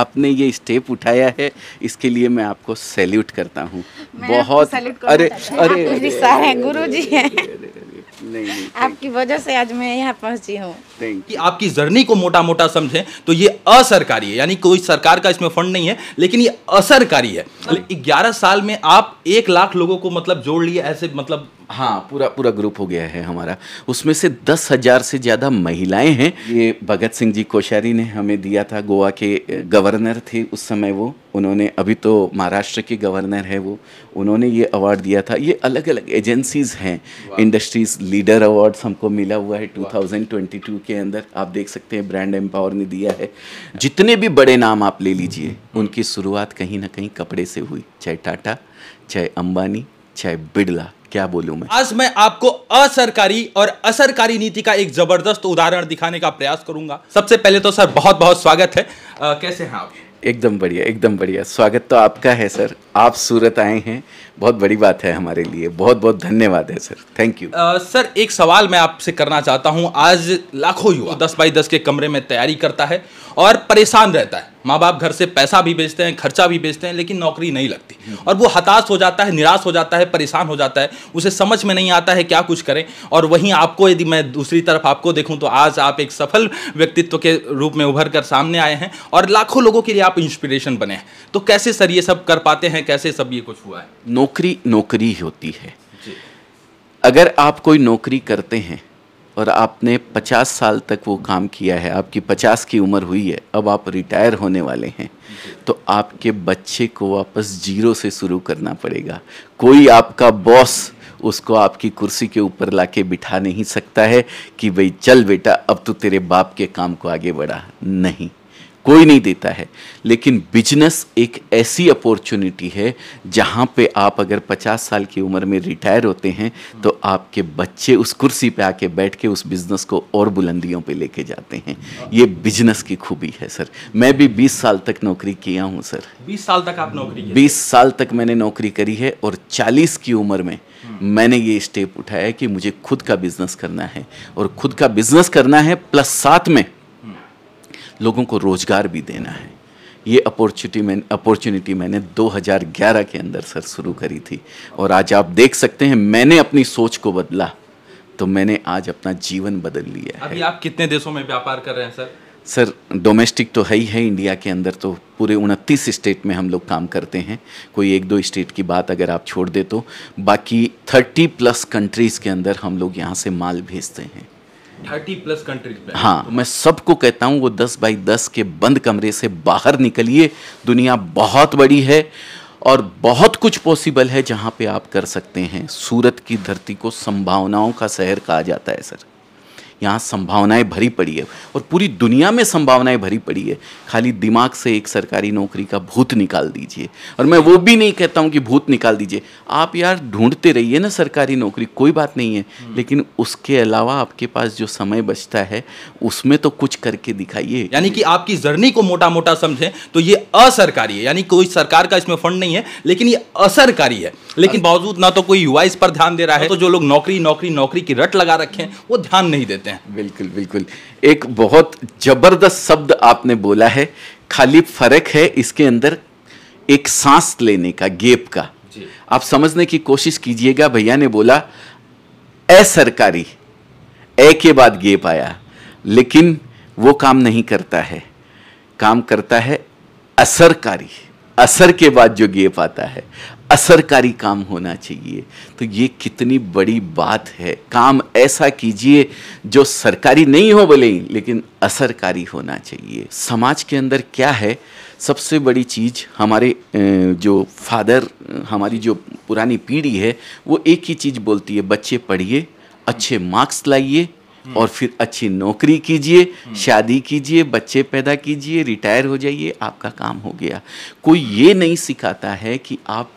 आपने ये स्टेप उठाया है इसके लिए मैं आपको सैल्यूट करता हूँ बहुत अरे अरे सर हैं गुरु जी हैं नहीं, नहीं आपकी वजह से आज मैं यहाँ पहुंची हूँ कि आपकी जर्नी को मोटा मोटा समझे तो ये असरकारी है यानी कोई सरकार का इसमें फंड नहीं है लेकिन ये असरकारी है हाँ। ग्यारह साल में आप एक लाख लोगों को मतलब जोड़ लिए ऐसे मतलब हाँ पूरा पूरा ग्रुप हो गया है हमारा उसमें से दस हजार से ज़्यादा महिलाएं हैं ये भगत सिंह जी कोश्यारी ने हमें दिया था गोवा के गवर्नर थे उस समय वो उन्होंने अभी तो महाराष्ट्र के गवर्नर है वो उन्होंने ये अवार्ड दिया था ये अलग अलग एजेंसीज़ हैं इंडस्ट्रीज़ लीडर अवार्ड्स हमको मिला हुआ है 2022 के अंदर आप देख सकते हैं ब्रांड एम्पावर ने दिया है जितने भी बड़े नाम आप ले लीजिए हम्म। उनकी शुरुआत कहीं ना कहीं कपड़े से हुई चाहे टाटा चाहे अंबानी चाहे बिड़ला क्या बोलूं मैं आज मैं आपको असरकारी और असरकारी नीति का एक जबरदस्त उदाहरण दिखाने का प्रयास करूंगा सबसे पहले तो सर बहुत बहुत स्वागत है आ, कैसे हैं आप एकदम बढ़िया एकदम बढ़िया स्वागत तो आपका है सर आप सूरत आए हैं बहुत बड़ी बात है हमारे लिए बहुत बहुत धन्यवाद है sir thank you ah, sir एक सवाल मैं आपसे करना चाहता हूँ आज लाखों युवा दस बाई दस के कमरे में तैयारी करता है और परेशान रहता है माँ बाप घर से पैसा भी बेचते हैं खर्चा भी बेचते हैं लेकिन नौकरी नहीं लगती और वो हताश हो जाता है निराश हो जाता है परेशान हो जाता है उसे समझ में नहीं आता है क्या कुछ करें और वहीं आपको यदि मैं दूसरी तरफ आपको देखूँ तो आज आप एक सफल व्यक्तित्व के रूप में उभर कर सामने आए हैं और लाखों लोगों के लिए आप इंस्पिरेशन बने हैं तो कैसे सर ये सब कर पाते हैं कैसे सब ये कुछ हुआ है नौकरी नौकरी होती है अगर आप कोई नौकरी करते हैं और आपने 50 साल तक वो काम किया है आपकी 50 की उम्र हुई है अब आप रिटायर होने वाले हैं तो आपके बच्चे को वापस जीरो से शुरू करना पड़ेगा कोई आपका बॉस उसको आपकी कुर्सी के ऊपर लाके बिठा नहीं सकता है कि भाई चल बेटा अब तो तेरे बाप के काम को आगे बढ़ा नहीं कोई नहीं देता है लेकिन बिजनेस एक ऐसी अपॉर्चुनिटी है जहाँ पे आप अगर 50 साल की उम्र में रिटायर होते हैं तो आपके बच्चे उस कुर्सी पे आके बैठ के उस बिज़नेस को और बुलंदियों पे लेके जाते हैं ये बिजनेस की खूबी है सर मैं भी 20 साल तक नौकरी किया हूँ सर 20 साल तक आप नौकरी बीस साल तक मैंने नौकरी करी है और चालीस की उम्र में मैंने ये स्टेप उठाया कि मुझे खुद का बिज़नेस करना है और खुद का बिज़नेस करना है प्लस साथ में लोगों को रोज़गार भी देना है ये अपॉर्चुनिटी मैं अपॉर्चुनिटी मैंने 2011 के अंदर सर शुरू करी थी और आज आप देख सकते हैं मैंने अपनी सोच को बदला तो मैंने आज अपना जीवन बदल लिया अभी है आप कितने देशों में व्यापार कर रहे हैं सर सर डोमेस्टिक तो है ही है इंडिया के अंदर तो पूरे उनतीस स्टेट में हम लोग काम करते हैं कोई एक दो स्टेट की बात अगर आप छोड़ दे तो बाकी थर्टी प्लस कंट्रीज़ के अंदर हम लोग यहाँ से माल भेजते हैं थर्टी प्लस कंट्रीज में हाँ तो मैं सबको कहता हूँ वो दस बाई दस के बंद कमरे से बाहर निकलिए दुनिया बहुत बड़ी है और बहुत कुछ पॉसिबल है जहाँ पे आप कर सकते हैं सूरत की धरती को संभावनाओं का शहर कहा जाता है सर यहाँ संभावनाएं भरी पड़ी है और पूरी दुनिया में संभावनाएं भरी पड़ी है खाली दिमाग से एक सरकारी नौकरी का भूत निकाल दीजिए और मैं वो भी नहीं कहता हूँ कि भूत निकाल दीजिए आप यार ढूंढते रहिए ना सरकारी नौकरी कोई बात नहीं है हम्म। लेकिन उसके अलावा आपके पास जो समय बचता है उसमें तो कुछ करके दिखाइए यानी कि आपकी जर्नी को मोटा मोटा समझें तो ये असरकारी है यानी कोई सरकार का इसमें फंड नहीं है लेकिन ये असरकारी है लेकिन बावजूद ना तो कोई युवा इस पर ध्यान दे रहा है तो जो लोग नौकरी नौकरी नौकरी की रट लगा रखे हैं वो ध्यान नहीं देते देते हैं बिल्कुल बिल्कुल एक बहुत जबरदस्त शब्द आपने बोला है खाली फर्क है इसके अंदर एक सांस लेने का गेप का आप समझने की कोशिश कीजिएगा भैया ने बोला ए सरकारी ए के बाद गेप आया लेकिन वो काम नहीं करता है काम करता है असरकारी असर के बाद जो गेप आता है असरकारी काम होना चाहिए तो ये कितनी बड़ी बात है काम ऐसा कीजिए जो सरकारी नहीं हो बोले लेकिन असरकारी होना चाहिए समाज के अंदर क्या है सबसे बड़ी चीज़ हमारे जो फादर हमारी जो पुरानी पीढ़ी है वो एक ही चीज़ बोलती है बच्चे पढ़िए अच्छे मार्क्स लाइए और फिर अच्छी नौकरी कीजिए शादी कीजिए बच्चे पैदा कीजिए रिटायर हो जाइए आपका काम हो गया कोई ये नहीं सिखाता है कि आप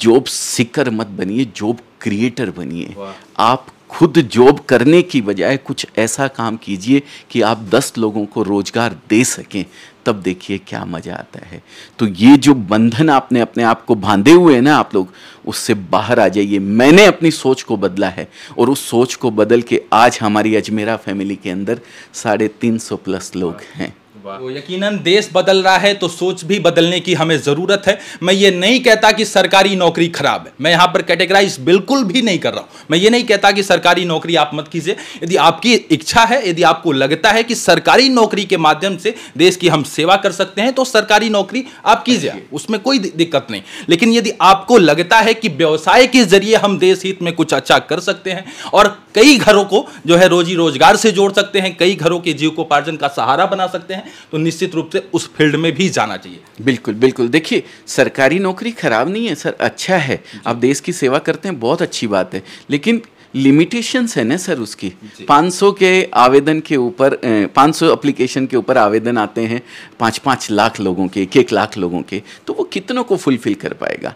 जॉब सिकर मत बनिए जॉब क्रिएटर बनिए आप खुद जॉब करने की बजाय कुछ ऐसा काम कीजिए कि आप दस लोगों को रोज़गार दे सकें तब देखिए क्या मज़ा आता है तो ये जो बंधन आपने अपने आप को बांधे हुए हैं ना आप लोग उससे बाहर आ जाइए मैंने अपनी सोच को बदला है और उस सोच को बदल के आज हमारी अजमेरा फैमिली के अंदर साढ़े तीन सौ प्लस लोग हैं तो यकीनन देश बदल रहा है तो सोच भी बदलने की हमें ज़रूरत है मैं ये नहीं कहता कि सरकारी नौकरी खराब है मैं यहाँ पर कैटेगराइज बिल्कुल भी नहीं कर रहा हूँ मैं ये नहीं कहता कि सरकारी नौकरी आप मत कीजिए यदि आपकी इच्छा है यदि आपको लगता है कि सरकारी नौकरी के माध्यम से देश की हम सेवा कर सकते हैं तो सरकारी नौकरी आप कीजिए उसमें कोई दिक्कत नहीं लेकिन यदि आपको लगता है कि व्यवसाय के जरिए हम देश हित में कुछ अच्छा कर सकते हैं और कई घरों को जो है रोजी रोजगार से जोड़ सकते हैं कई घरों के जीव को का सहारा बना सकते हैं तो निश्चित रूप से उस फील्ड में भी जाना चाहिए बिल्कुल बिल्कुल देखिए सरकारी नौकरी खराब नहीं है सर अच्छा है आप देश की सेवा करते हैं बहुत अच्छी बात है लेकिन लिमिटेशंस है ना सर उसकी 500 के आवेदन के ऊपर 500 एप्लीकेशन के ऊपर आवेदन आते हैं पाँच पाँच लाख लोगों के एक एक लाख लोगों के तो वो कितनों को फुलफिल कर पाएगा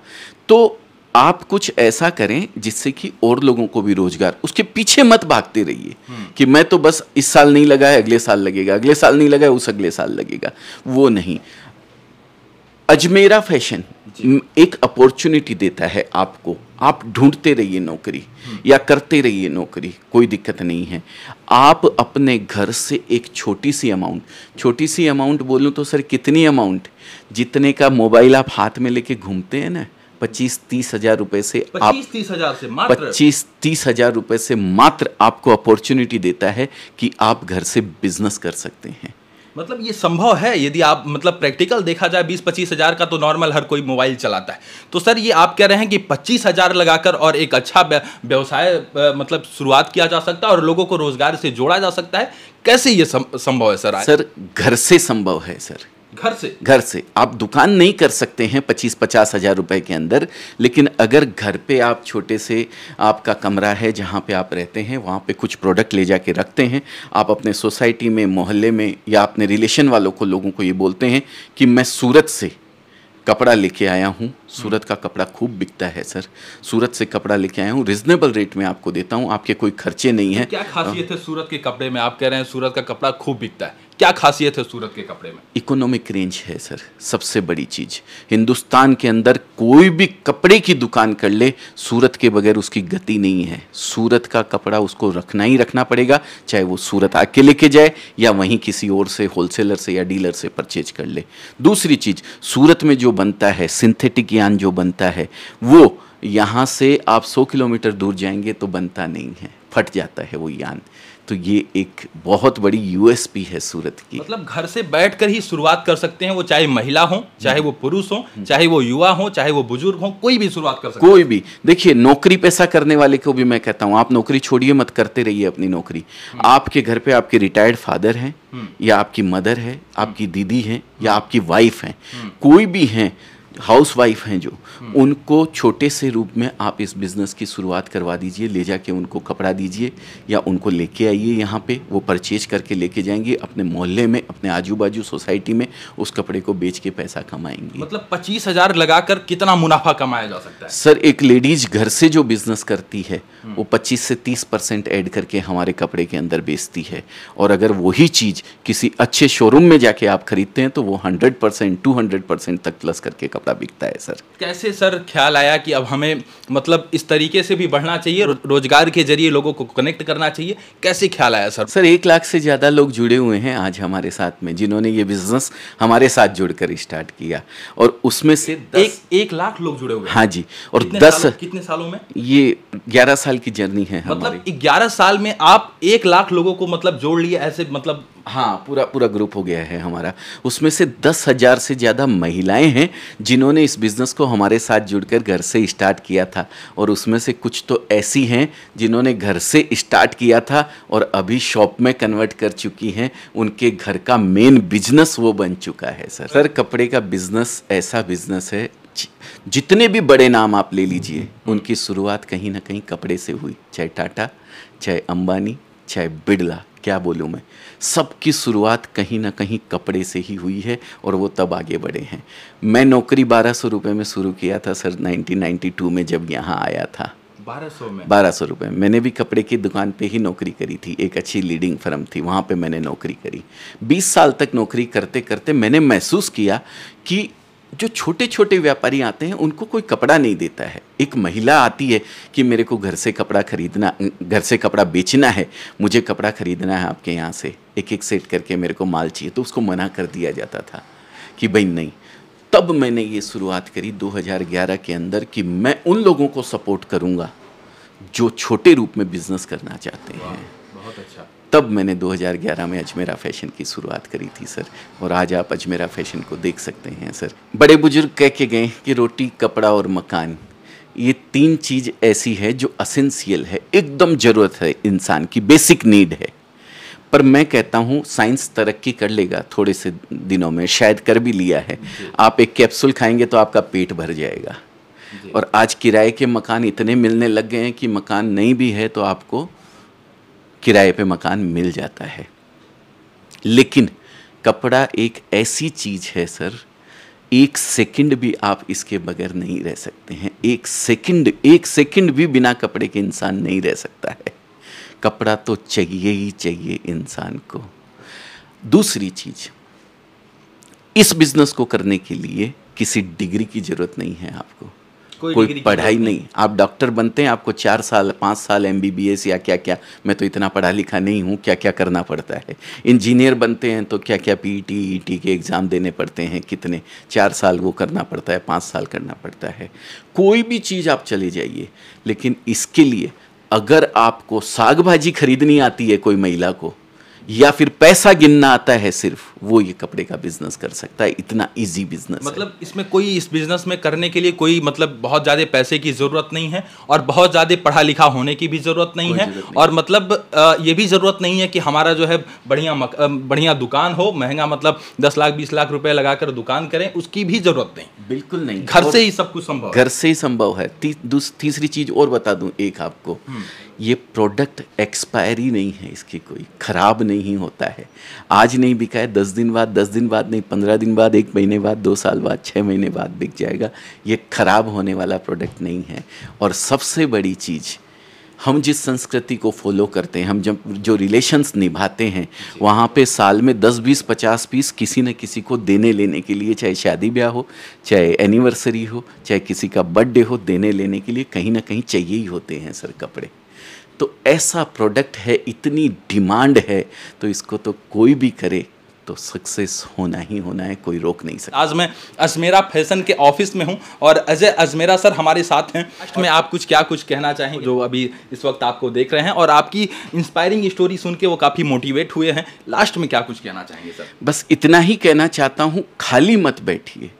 तो आप कुछ ऐसा करें जिससे कि और लोगों को भी रोजगार उसके पीछे मत भागते रहिए हम्म। कि मैं तो बस इस साल नहीं लगा है अगले साल लगेगा अगले साल नहीं लगा है उस अगले साल लगेगा वो नहीं अजमेरा फैशन एक अपॉर्चुनिटी देता है आपको आप ढूंढते रहिए नौकरी हम्म। या करते रहिए नौकरी कोई दिक्कत नहीं है आप अपने घर से एक छोटी सी अमाउंट छोटी सी अमाउंट बोलूँ तो सर कितनी अमाउंट जितने का मोबाइल आप हाथ में लेके घूमते हैं ना पच्चीस तीस हजार रुपए से आप तीस हजार से मात्र पच्चीस तीस हजार रुपए से मात्र आपको अपॉर्चुनिटी देता है कि आप घर से बिजनेस कर सकते हैं मतलब ये संभव है यदि आप मतलब प्रैक्टिकल देखा जाए बीस पच्चीस हज़ार का तो नॉर्मल हर कोई मोबाइल चलाता है तो सर ये आप कह रहे हैं कि पच्चीस हज़ार लगाकर और एक अच्छा व्यवसाय मतलब शुरुआत किया जा सकता है और लोगों को रोज़गार से जोड़ा जा सकता है कैसे ये संभव है सर सर घर से संभव है सर घर से घर से आप दुकान नहीं कर सकते हैं पच्चीस पचास हज़ार रुपये के अंदर लेकिन अगर घर पे आप छोटे से आपका कमरा है जहाँ पे आप रहते हैं वहाँ पे कुछ प्रोडक्ट ले जाके रखते हैं आप अपने सोसाइटी में मोहल्ले में या अपने रिलेशन वालों को लोगों को ये बोलते हैं कि मैं सूरत से कपड़ा लेके आया हूँ सूरत का कपड़ा खूब बिकता है सर सूरत से कपड़ा लेके आया हूँ रिजनेबल रेट में आपको देता हूँ आपके कोई खर्चे नहीं है क्या खासियत है सूरत के कपड़े में आप कह रहे हैं सूरत का कपड़ा खूब बिकता है क्या खासियत है सूरत के कपड़े में इकोनॉमिक रेंज है सर सबसे बड़ी चीज़ हिंदुस्तान के अंदर कोई भी कपड़े की दुकान कर ले सूरत के बगैर उसकी गति नहीं है सूरत का कपड़ा उसको रखना ही रखना पड़ेगा चाहे वो सूरत आके लेके जाए या वहीं किसी और से होलसेलर से या डीलर से परचेज कर ले दूसरी चीज़ सूरत में जो बनता है सिंथेटिक या ज्ञान जो बनता है वो यहाँ से आप 100 किलोमीटर दूर जाएंगे तो बनता नहीं है फट जाता है वो ज्ञान तो ये एक बहुत बड़ी यूएसपी है सूरत की मतलब घर से बैठकर ही शुरुआत कर सकते हैं वो चाहे महिला हो चाहे वो पुरुष हो हम्म। चाहे वो युवा हो चाहे वो बुजुर्ग हो कोई भी शुरुआत कर सकते कोई भी देखिए नौकरी पैसा करने वाले को भी मैं कहता हूँ आप नौकरी छोड़िए मत करते रहिए अपनी नौकरी हम्म। आपके घर पे आपके रिटायर्ड हम्म। फादर हैं या आपकी मदर है आपकी दीदी है या आपकी वाइफ है कोई भी है हाउस वाइफ हैं जो उनको छोटे से रूप में आप इस बिज़नेस की शुरुआत करवा दीजिए ले जाके उनको कपड़ा दीजिए या उनको लेके आइए यहाँ पे वो परचेज करके लेके जाएंगे अपने मोहल्ले में अपने आजू बाजू सोसाइटी में उस कपड़े को बेच के पैसा कमाएंगी मतलब पच्चीस हज़ार लगा कर कितना मुनाफा कमाया जा सकता है सर एक लेडीज घर से जो बिज़नेस करती है वो पच्चीस से तीस परसेंट ऐड करके हमारे कपड़े के अंदर बेचती है और अगर वही चीज़ किसी अच्छे शोरूम में जाके आप खरीदते हैं तो वो hundred percent two hundred percent तक प्लस करके कमा कपड़ा बिकता है सर कैसे सर ख्याल आया कि अब हमें मतलब इस तरीके से भी बढ़ना चाहिए रोजगार के जरिए लोगों को कनेक्ट करना चाहिए कैसे ख्याल आया सर सर एक लाख से ज़्यादा लोग जुड़े हुए हैं आज हमारे साथ में जिन्होंने ये बिजनेस हमारे साथ जुड़कर स्टार्ट किया और उसमें से एक एक लाख लोग जुड़े हुए हाँ जी और कितने दस सालों, कितने सालों में ये ग्यारह साल की जर्नी है मतलब ग्यारह साल में आप एक लाख लोगों को मतलब जोड़ लिए ऐसे मतलब हाँ पूरा पूरा ग्रुप हो गया है हमारा उसमें से दस हज़ार से ज़्यादा महिलाएं हैं जिन्होंने इस बिज़नेस को हमारे साथ जुड़कर घर से स्टार्ट किया था और उसमें से कुछ तो ऐसी हैं जिन्होंने घर से स्टार्ट किया था और अभी शॉप में कन्वर्ट कर चुकी हैं उनके घर का मेन बिजनेस वो बन चुका है सर सर कपड़े का बिज़नेस ऐसा बिज़नेस है जितने भी बड़े नाम आप ले लीजिए उनकी शुरुआत कहीं ना कहीं कपड़े से हुई चाहे टाटा चाहे अंबानी चाहे बिड़ला क्या बोलूँ मैं सबकी शुरुआत कहीं ना कहीं कपड़े से ही हुई है और वो तब आगे बढ़े हैं मैं नौकरी बारह सौ रुपये में शुरू किया था सर नाइनटीन टू में जब यहाँ आया था बारह सौ में बारह सौ रुपये मैंने भी कपड़े की दुकान पे ही नौकरी करी थी एक अच्छी लीडिंग फर्म थी वहाँ पे मैंने नौकरी करी बीस साल तक नौकरी करते करते मैंने महसूस किया कि जो छोटे छोटे व्यापारी आते हैं उनको कोई कपड़ा नहीं देता है एक महिला आती है कि मेरे को घर से कपड़ा खरीदना घर से कपड़ा बेचना है मुझे कपड़ा खरीदना है आपके यहाँ से एक एक सेट करके मेरे को माल चाहिए तो उसको मना कर दिया जाता था कि भाई नहीं तब मैंने ये शुरुआत करी 2011 के अंदर कि मैं उन लोगों को सपोर्ट करूँगा जो छोटे रूप में बिजनेस करना चाहते हैं तब मैंने 2011 में अजमेरा फैशन की शुरुआत करी थी सर और आज आप अजमेरा फैशन को देख सकते हैं सर बड़े बुजुर्ग कह के गए कि रोटी कपड़ा और मकान ये तीन चीज़ ऐसी है जो असेंशियल है एकदम ज़रूरत है इंसान की बेसिक नीड है पर मैं कहता हूँ साइंस तरक्की कर लेगा थोड़े से दिनों में शायद कर भी लिया है आप एक कैप्सूल खाएंगे तो आपका पेट भर जाएगा और आज किराए के मकान इतने मिलने लग गए हैं कि मकान नहीं भी है तो आपको किराए पे मकान मिल जाता है लेकिन कपड़ा एक ऐसी चीज़ है सर एक सेकंड भी आप इसके बगैर नहीं रह सकते हैं एक सेकंड एक सेकंड भी बिना कपड़े के इंसान नहीं रह सकता है कपड़ा तो चाहिए ही चाहिए इंसान को दूसरी चीज़ इस बिज़नेस को करने के लिए किसी डिग्री की ज़रूरत नहीं है आपको कोई, कोई पढ़ाई नहीं आप डॉक्टर बनते हैं आपको चार साल पाँच साल एम या क्या क्या मैं तो इतना पढ़ा लिखा नहीं हूँ क्या क्या करना पड़ता है इंजीनियर बनते हैं तो क्या क्या पी ई के एग्ज़ाम देने पड़ते हैं कितने चार साल वो करना पड़ता है पाँच साल करना पड़ता है कोई भी चीज़ आप चले जाइए लेकिन इसके लिए अगर आपको साग भाजी खरीदनी आती है कोई महिला को या फिर पैसा गिनना आता है सिर्फ वो ये कपड़े का बिजनेस कर सकता है इतना इजी बिजनेस मतलब है। इसमें कोई इस बिजनेस में करने के लिए कोई मतलब बहुत ज़्यादा पैसे की ज़रूरत नहीं है और बहुत ज़्यादा पढ़ा लिखा होने की भी ज़रूरत नहीं है नहीं। और मतलब ये भी ज़रूरत नहीं है कि हमारा जो है बढ़िया मक, बढ़िया दुकान हो महंगा मतलब दस लाख बीस लाख रुपए लगाकर दुकान करें उसकी भी ज़रूरत नहीं बिल्कुल नहीं घर से ही सब कुछ संभव घर से ही संभव है तीसरी चीज़ और बता दू एक आपको हम्म। ये प्रोडक्ट एक्सपायरी नहीं है इसकी कोई ख़राब नहीं होता है आज नहीं बिका है दस दिन बाद दस दिन बाद नहीं पंद्रह दिन बाद एक महीने बाद दो साल बाद छः महीने बाद बिक जाएगा ये ख़राब होने वाला प्रोडक्ट नहीं है और सबसे बड़ी चीज़ हम जिस संस्कृति को फॉलो करते हैं हम जब जो रिलेशंस निभाते हैं वहाँ पे साल में 10 बीस 50 पीस किसी न किसी को देने लेने के लिए चाहे शादी ब्याह हो चाहे एनिवर्सरी हो चाहे किसी का बर्थडे हो देने लेने के लिए कहीं ना कहीं चाहिए ही होते हैं सर कपड़े तो ऐसा प्रोडक्ट है इतनी डिमांड है तो इसको तो कोई भी करे तो सक्सेस होना ही होना है कोई रोक नहीं सकता आज मैं अजमेरा फैशन के ऑफिस में हूं और अजय अजमेरा सर हमारे साथ हैं में आप कुछ क्या कुछ कहना चाहेंगे जो अभी इस वक्त आपको देख रहे हैं और आपकी इंस्पायरिंग स्टोरी सुन के वो काफ़ी मोटिवेट हुए हैं लास्ट में क्या कुछ कहना चाहेंगे सर बस इतना ही कहना चाहता हूँ खाली मत बैठिए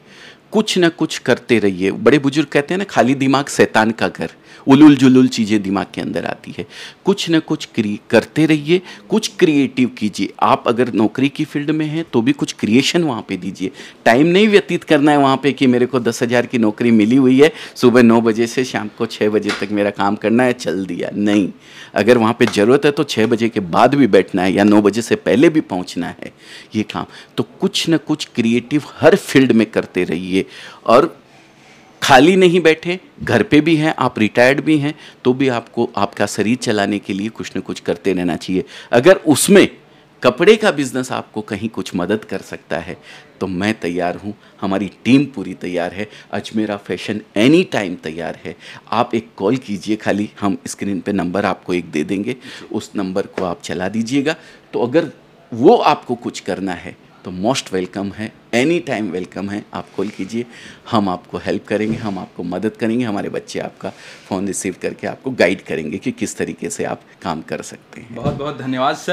कुछ ना कुछ करते रहिए बड़े बुजुर्ग कहते हैं ना खाली दिमाग शैतान का घर उलुल जुलुल चीज़ें दिमाग के अंदर आती है कुछ ना कुछ क्री करते रहिए कुछ क्रिएटिव कीजिए आप अगर नौकरी की फील्ड में हैं तो भी कुछ क्रिएशन वहाँ पे दीजिए टाइम नहीं व्यतीत करना है वहाँ पे कि मेरे को दस हज़ार की नौकरी मिली हुई है सुबह नौ बजे से शाम को छः बजे तक मेरा काम करना है चल दिया नहीं अगर वहाँ पर ज़रूरत है तो छः बजे के बाद भी बैठना है या नौ बजे से पहले भी पहुँचना है ये काम तो कुछ ना कुछ क्रिएटिव हर फील्ड में करते रहिए चाहिए और खाली नहीं बैठे घर पे भी हैं आप रिटायर्ड भी हैं तो भी आपको आपका शरीर चलाने के लिए कुछ ना कुछ करते रहना चाहिए अगर उसमें कपड़े का बिजनेस आपको कहीं कुछ मदद कर सकता है तो मैं तैयार हूँ हमारी टीम पूरी तैयार है अजमेरा फैशन एनी टाइम तैयार है आप एक कॉल कीजिए खाली हम स्क्रीन पे नंबर आपको एक दे देंगे उस नंबर को आप चला दीजिएगा तो अगर वो आपको कुछ करना है तो मोस्ट वेलकम है एनी टाइम वेलकम है आप कॉल कीजिए हम आपको हेल्प करेंगे हम आपको मदद करेंगे हमारे बच्चे आपका फ़ोन रिसीव करके आपको गाइड करेंगे कि किस तरीके से आप काम कर सकते हैं बहुत बहुत धन्यवाद सर